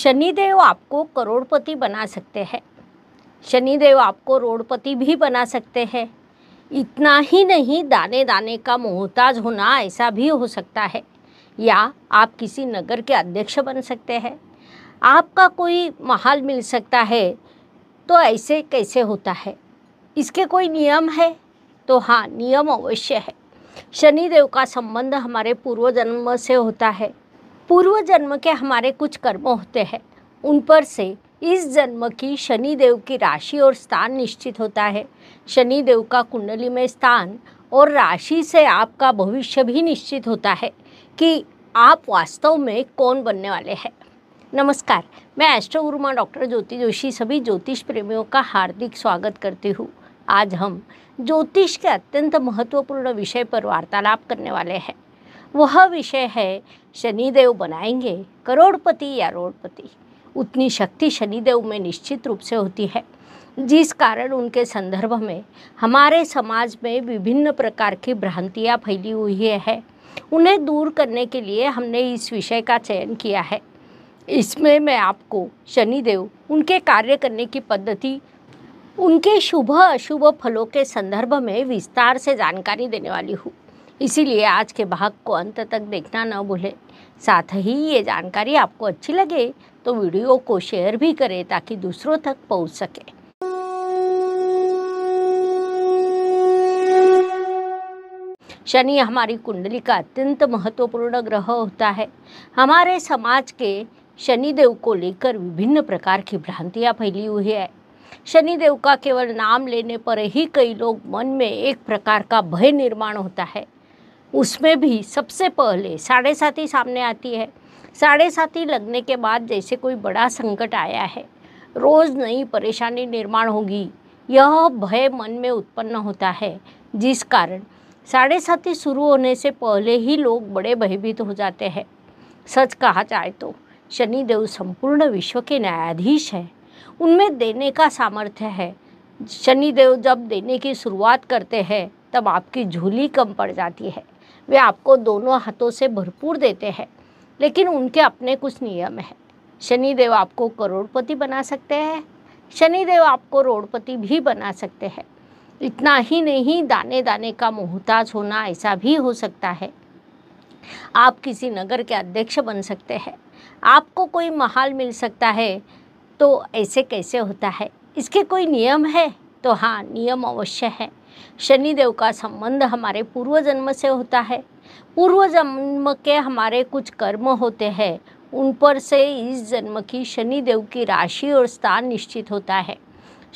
शनिदेव आपको करोड़पति बना सकते हैं शनिदेव आपको रोडपति भी बना सकते हैं इतना ही नहीं दाने दाने का मोहताज होना ऐसा भी हो सकता है या आप किसी नगर के अध्यक्ष बन सकते हैं आपका कोई महाल मिल सकता है तो ऐसे कैसे होता है इसके कोई नियम है तो हाँ नियम अवश्य है शनिदेव का संबंध हमारे पूर्व जन्म से होता है पूर्व जन्म के हमारे कुछ कर्म होते हैं उन पर से इस जन्म की शनि देव की राशि और स्थान निश्चित होता है शनि देव का कुंडली में स्थान और राशि से आपका भविष्य भी निश्चित होता है कि आप वास्तव में कौन बनने वाले हैं नमस्कार मैं एस्ट्रो गुरुमा डॉक्टर ज्योति जोशी सभी ज्योतिष प्रेमियों का हार्दिक स्वागत करती हूँ आज हम ज्योतिष के अत्यंत महत्वपूर्ण विषय पर वार्तालाप करने वाले हैं वह विषय है शनिदेव बनाएंगे करोड़पति या रोड़पति उतनी शक्ति शनिदेव में निश्चित रूप से होती है जिस कारण उनके संदर्भ में हमारे समाज में विभिन्न प्रकार की भ्रांतियाँ फैली हुई है उन्हें दूर करने के लिए हमने इस विषय का चयन किया है इसमें मैं आपको शनिदेव उनके कार्य करने की पद्धति उनके शुभ अशुभ फलों के संदर्भ में विस्तार से जानकारी देने वाली हूँ इसीलिए आज के भाग को अंत तक देखना न भूलें साथ ही ये जानकारी आपको अच्छी लगे तो वीडियो को शेयर भी करें ताकि दूसरों तक पहुंच सके शनि हमारी कुंडली का अत्यंत महत्वपूर्ण ग्रह होता है हमारे समाज के शनिदेव को लेकर विभिन्न प्रकार की भ्रांतियाँ फैली हुई है शनिदेव का केवल नाम लेने पर ही कई लोग मन में एक प्रकार का भय निर्माण होता है उसमें भी सबसे पहले साढ़े साथी सामने आती है साढ़े साथी लगने के बाद जैसे कोई बड़ा संकट आया है रोज़ नई परेशानी निर्माण होगी यह भय मन में उत्पन्न होता है जिस कारण साढ़े साथी शुरू होने से पहले ही लोग बड़े भयभीत हो जाते हैं सच कहा जाए तो शनिदेव संपूर्ण विश्व के न्यायाधीश हैं उनमें देने का सामर्थ्य है शनिदेव जब देने की शुरुआत करते हैं तब आपकी झूली कम पड़ जाती है वे आपको दोनों हाथों से भरपूर देते हैं लेकिन उनके अपने कुछ नियम हैं शनिदेव आपको करोड़पति बना सकते हैं शनिदेव आपको रोड़पति भी बना सकते हैं इतना ही नहीं दाने दाने का मोहताज होना ऐसा भी हो सकता है आप किसी नगर के अध्यक्ष बन सकते हैं आपको कोई महाल मिल सकता है तो ऐसे कैसे होता है इसके कोई नियम है तो हाँ नियम अवश्य है शनिदेव का संबंध हमारे पूर्व जन्म से होता है पूर्व जन्म के हमारे कुछ कर्म होते हैं उन पर से इस जन्म की शनिदेव की राशि और स्थान निश्चित होता है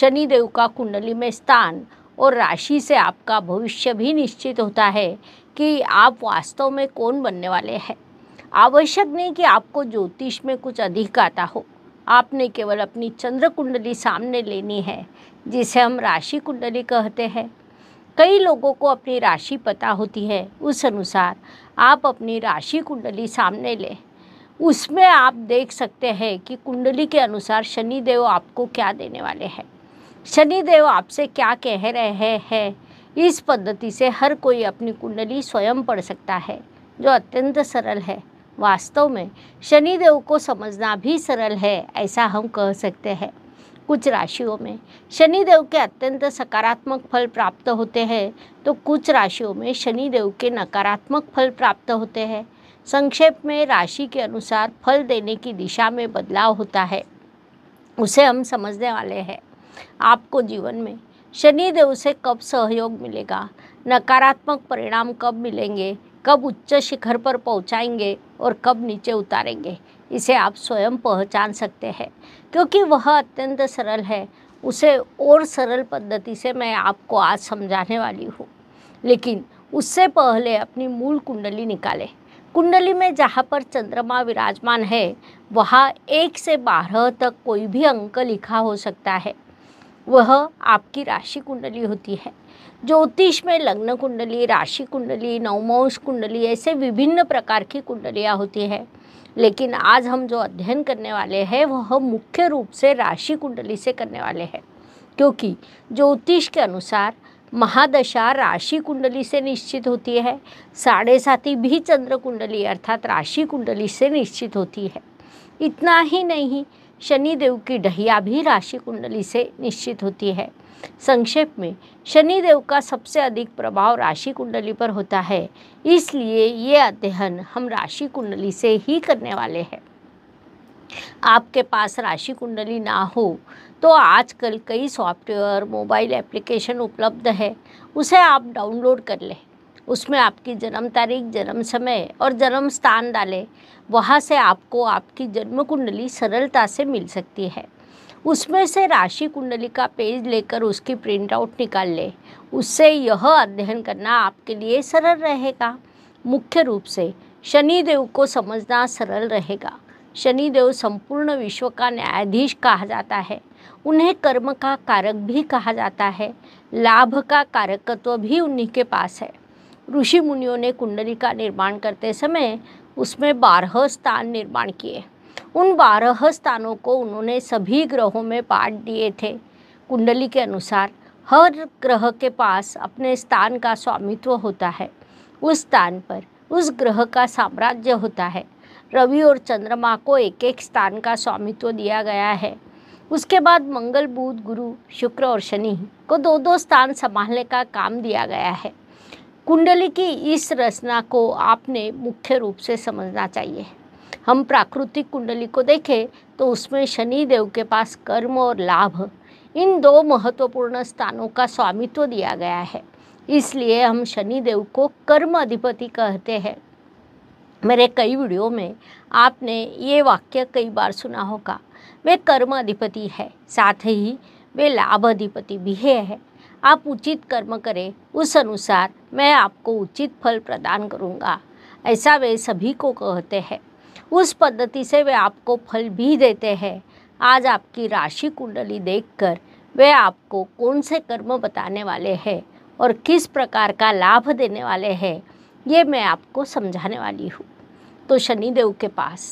शनिदेव का कुंडली में स्थान और राशि से आपका भविष्य भी निश्चित होता है कि आप वास्तव में कौन बनने वाले हैं आवश्यक नहीं कि आपको ज्योतिष में कुछ अधिक आता हो आपने केवल अपनी चंद्र कुंडली सामने लेनी है जिसे हम राशि कुंडली कहते हैं कई लोगों को अपनी राशि पता होती है उस अनुसार आप अपनी राशि कुंडली सामने लें उसमें आप देख सकते हैं कि कुंडली के अनुसार शनि देव आपको क्या देने वाले हैं शनि देव आपसे क्या कह रहे हैं इस पद्धति से हर कोई अपनी कुंडली स्वयं पढ़ सकता है जो अत्यंत सरल है वास्तव में शनिदेव को समझना भी सरल है ऐसा हम कह सकते हैं कुछ राशियों में शनिदेव के अत्यंत सकारात्मक फल प्राप्त होते हैं तो कुछ राशियों में शनिदेव के नकारात्मक फल प्राप्त होते हैं संक्षेप में राशि के अनुसार फल देने की दिशा में बदलाव होता है उसे हम समझने वाले हैं आपको जीवन में शनिदेव से कब सहयोग मिलेगा नकारात्मक परिणाम कब मिलेंगे कब उच्च शिखर पर पहुंचाएंगे और कब नीचे उतारेंगे इसे आप स्वयं पहचान सकते हैं क्योंकि वह अत्यंत सरल है उसे और सरल पद्धति से मैं आपको आज समझाने वाली हूँ लेकिन उससे पहले अपनी मूल कुंडली निकालें कुंडली में जहाँ पर चंद्रमा विराजमान है वहाँ एक से बारह तक कोई भी अंक लिखा हो सकता है वह आपकी राशि कुंडली होती है ज्योतिष में लग्न कुंडली राशि कुंडली नवमांश कुंडली ऐसे विभिन्न प्रकार की कुंडलियाँ होती है लेकिन आज हम जो अध्ययन करने वाले हैं वह मुख्य रूप से राशि कुंडली से करने वाले हैं क्योंकि ज्योतिष के अनुसार महादशा राशि कुंडली से निश्चित होती है साढ़े साथी भी चंद्र कुंडली अर्थात राशि कुंडली से निश्चित होती है इतना ही नहीं शनिदेव की डहिया भी राशि कुंडली से निश्चित होती है संक्षेप में शनिदेव का सबसे अधिक प्रभाव राशि कुंडली पर होता है इसलिए ये अध्ययन हम राशि कुंडली से ही करने वाले हैं आपके पास राशि कुंडली ना हो तो आजकल कई सॉफ्टवेयर मोबाइल एप्लीकेशन उपलब्ध है उसे आप डाउनलोड कर लें उसमें आपकी जन्म तारीख जन्म समय और जन्म स्थान डालें वहाँ से आपको आपकी जन्म कुंडली सरलता से मिल सकती है उसमें से राशि कुंडली का पेज लेकर उसकी प्रिंट आउट निकाल लें उससे यह अध्ययन करना आपके लिए सरल रहेगा मुख्य रूप से शनिदेव को समझना सरल रहेगा शनिदेव संपूर्ण विश्व का न्यायाधीश कहा जाता है उन्हें कर्म का कारक भी कहा जाता है लाभ का कारकत्व भी उन्हीं के पास है ऋषि मुनियों ने कुंडली का निर्माण करते समय उसमें बारह स्थान निर्माण किए उन बारह स्थानों को उन्होंने सभी ग्रहों में बांट दिए थे कुंडली के अनुसार हर ग्रह के पास अपने स्थान का स्वामित्व होता है उस स्थान पर उस ग्रह का साम्राज्य होता है रवि और चंद्रमा को एक एक स्थान का स्वामित्व दिया गया है उसके बाद मंगल बुध गुरु शुक्र और शनि को दो दो स्थान संभालने का काम दिया गया है कुंडली की इस रचना को आपने मुख्य रूप से समझना चाहिए हम प्राकृतिक कुंडली को देखें तो उसमें शनि देव के पास कर्म और लाभ इन दो महत्वपूर्ण स्थानों का स्वामित्व दिया गया है इसलिए हम शनि देव को कर्म अधिपति कहते हैं मेरे कई वीडियो में आपने ये वाक्य कई बार सुना होगा वे कर्म अधिपति है साथ ही वे लाभ अधिपति भी है आप उचित कर्म करें उस अनुसार मैं आपको उचित फल प्रदान करूँगा ऐसा वे सभी को कहते हैं उस पद्धति से वे आपको फल भी देते हैं आज आपकी राशि कुंडली देखकर वे आपको कौन से कर्म बताने वाले हैं और किस प्रकार का लाभ देने वाले हैं ये मैं आपको समझाने वाली हूँ तो शनिदेव के पास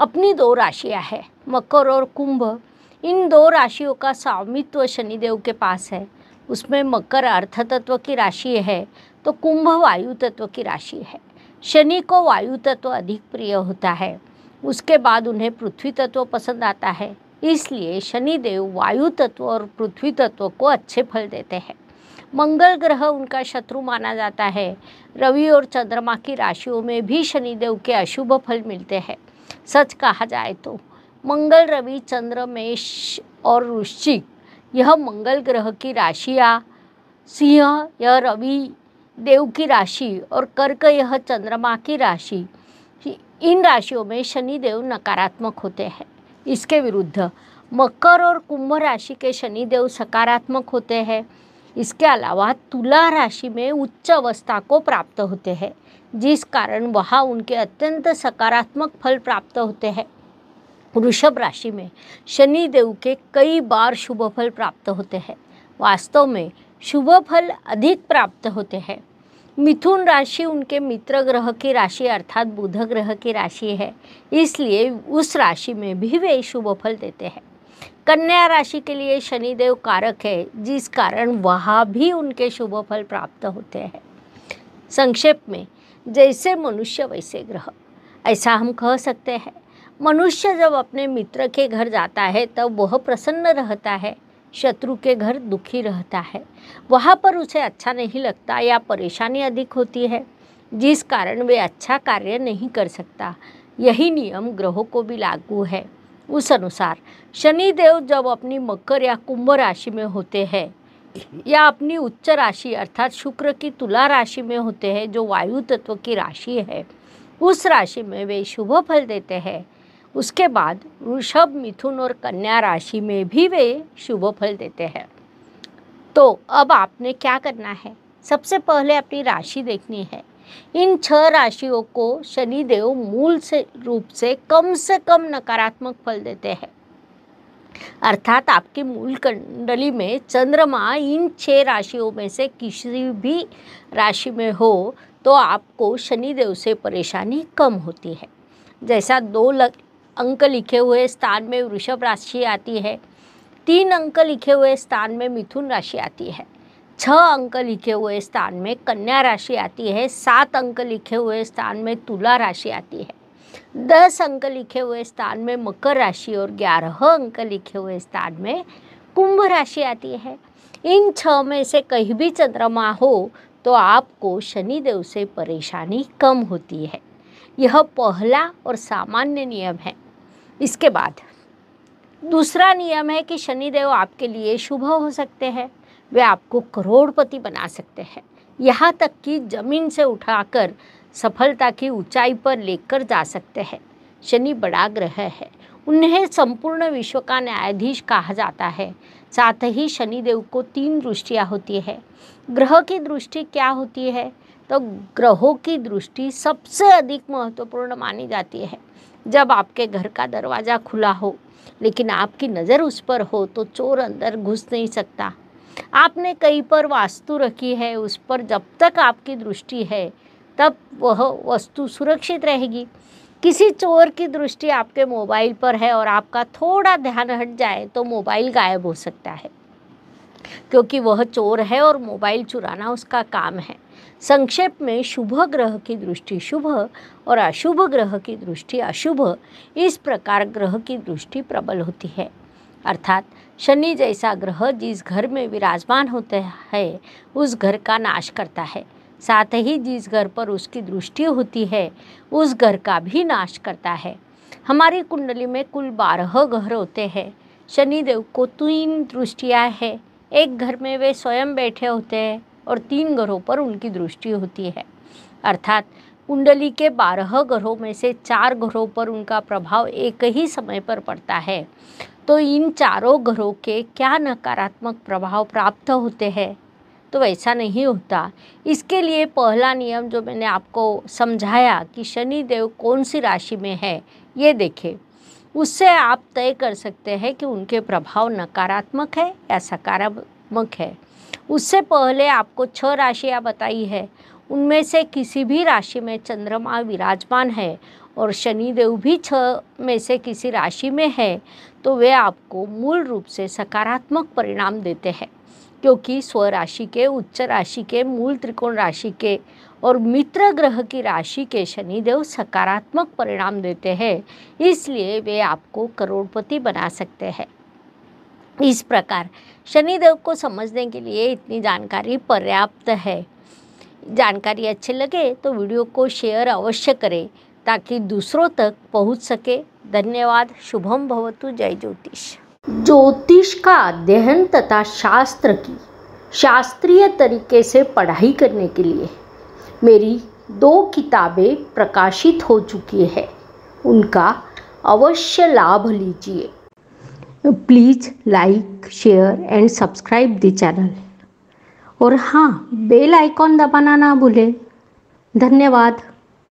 अपनी दो राशियाँ हैं मकर और कुंभ इन दो राशियों का स्वामित्व शनिदेव के पास है उसमें मकर अर्थ तत्व की राशि है तो कुंभ वायु तत्व की राशि है शनि को वायु तत्व अधिक प्रिय होता है उसके बाद उन्हें पृथ्वी तत्व पसंद आता है इसलिए शनिदेव वायु तत्व और पृथ्वी तत्व को अच्छे फल देते हैं मंगल ग्रह उनका शत्रु माना जाता है रवि और चंद्रमा की राशियों में भी शनिदेव के अशुभ फल मिलते हैं सच कहा जाए तो मंगल रवि चंद्र मेष और वृश्चिक यह मंगल ग्रह की राशियाँ सिंह यह रवि देव की राशि और कर्क यह चंद्रमा की राशि इन राशियों में शनि देव नकारात्मक होते हैं इसके विरुद्ध मकर और कुंभ राशि के शनि देव सकारात्मक होते हैं इसके अलावा तुला राशि में उच्च अवस्था को प्राप्त होते हैं जिस कारण वहाँ उनके अत्यंत सकारात्मक फल प्राप्त होते हैं वृषभ राशि में शनि देव के कई बार शुभ फल प्राप्त होते हैं वास्तव में शुभ फल अधिक प्राप्त होते हैं मिथुन राशि उनके मित्र ग्रह की राशि अर्थात बुध ग्रह की राशि है इसलिए उस राशि में भी वे शुभ फल देते हैं कन्या राशि के लिए शनिदेव कारक है जिस कारण वहाँ भी उनके शुभ फल प्राप्त होते हैं संक्षेप में जैसे मनुष्य वैसे ग्रह ऐसा हम कह सकते हैं मनुष्य जब अपने मित्र के घर जाता है तब वह प्रसन्न रहता है शत्रु के घर दुखी रहता है वहाँ पर उसे अच्छा नहीं लगता या परेशानी अधिक होती है जिस कारण वे अच्छा कार्य नहीं कर सकता यही नियम ग्रहों को भी लागू है उस अनुसार शनि देव जब अपनी मकर या कुंभ राशि में होते हैं या अपनी उच्च राशि अर्थात शुक्र की तुला राशि में होते हैं जो वायु तत्व की राशि है उस राशि में वे शुभ फल देते हैं उसके बाद ऋषभ मिथुन और कन्या राशि में भी वे शुभ फल देते हैं तो अब आपने क्या करना है सबसे पहले अपनी राशि देखनी है इन छह राशियों को शनि देव मूल से रूप से कम से कम नकारात्मक फल देते हैं अर्थात आपकी मूल कुंडली में चंद्रमा इन छह राशियों में से किसी भी राशि में हो तो आपको शनि देव से परेशानी कम होती है जैसा दो लग अंक लिखे हुए स्थान में वृषभ राशि आती है तीन अंक लिखे हुए स्थान में मिथुन राशि आती है छः अंक लिखे हुए स्थान में कन्या राशि आती है सात अंक लिखे हुए स्थान में तुला राशि आती है दस अंक लिखे हुए स्थान में मकर राशि और ग्यारह अंक लिखे हुए स्थान में कुंभ राशि आती है इन छः में से कहीं भी चंद्रमा हो तो आपको शनिदेव से परेशानी कम होती है यह पहला और सामान्य नियम है इसके बाद दूसरा नियम है कि शनिदेव आपके लिए शुभ हो सकते हैं वे आपको करोड़पति बना सकते हैं यहाँ तक कि जमीन से उठाकर सफलता की ऊंचाई पर लेकर जा सकते हैं शनि बड़ा ग्रह है उन्हें संपूर्ण विश्व का न्यायाधीश कहा जाता है साथ ही शनिदेव को तीन दृष्टियाँ होती है ग्रह की दृष्टि क्या होती है तो ग्रहों की दृष्टि सबसे अधिक महत्वपूर्ण मानी जाती है जब आपके घर का दरवाज़ा खुला हो लेकिन आपकी नज़र उस पर हो तो चोर अंदर घुस नहीं सकता आपने कहीं पर वास्तु रखी है उस पर जब तक आपकी दृष्टि है तब वह वस्तु सुरक्षित रहेगी किसी चोर की दृष्टि आपके मोबाइल पर है और आपका थोड़ा ध्यान हट जाए तो मोबाइल गायब हो सकता है क्योंकि वह चोर है और मोबाइल चुराना उसका काम है संक्षेप में शुभ ग्रह की दृष्टि शुभ और अशुभ ग्रह की दृष्टि अशुभ इस प्रकार ग्रह की दृष्टि प्रबल होती है अर्थात शनि जैसा ग्रह जिस घर में विराजमान होता है उस घर का नाश करता है साथ ही जिस घर पर उसकी दृष्टि होती है उस घर का भी नाश करता है हमारी कुंडली में कुल बारह घर होते हैं शनिदेव को तीन दृष्टियाँ हैं एक घर में वे स्वयं बैठे होते हैं और तीन घरों पर उनकी दृष्टि होती है अर्थात कुंडली के बारह ग्रहों में से चार ग्रहों पर उनका प्रभाव एक ही समय पर पड़ता है तो इन चारों ग्रहों के क्या नकारात्मक प्रभाव प्राप्त होते हैं तो वैसा नहीं होता इसके लिए पहला नियम जो मैंने आपको समझाया कि शनि देव कौन सी राशि में है ये देखें उससे आप तय कर सकते हैं कि उनके प्रभाव नकारात्मक है या सकारात्मक है उससे पहले आपको छह राशियाँ बताई है उनमें से किसी भी राशि में चंद्रमा विराजमान है और शनिदेव भी छ में से किसी राशि में है तो वे आपको मूल रूप से सकारात्मक परिणाम देते हैं क्योंकि स्व राशि के उच्च राशि के मूल त्रिकोण राशि के और मित्र ग्रह की राशि के शनिदेव सकारात्मक परिणाम देते हैं इसलिए वे आपको करोड़पति बना सकते हैं इस प्रकार शनिदेव को समझने के लिए इतनी जानकारी पर्याप्त है जानकारी अच्छे लगे तो वीडियो को शेयर अवश्य करें ताकि दूसरों तक पहुंच सके धन्यवाद शुभम भवतु जय ज्योतिष ज्योतिष का अध्ययन तथा शास्त्र की शास्त्रीय तरीके से पढ़ाई करने के लिए मेरी दो किताबें प्रकाशित हो चुकी है उनका अवश्य लाभ लीजिए please like share and subscribe the channel और हाँ बेल आइकॉन दबाना ना भूलें धन्यवाद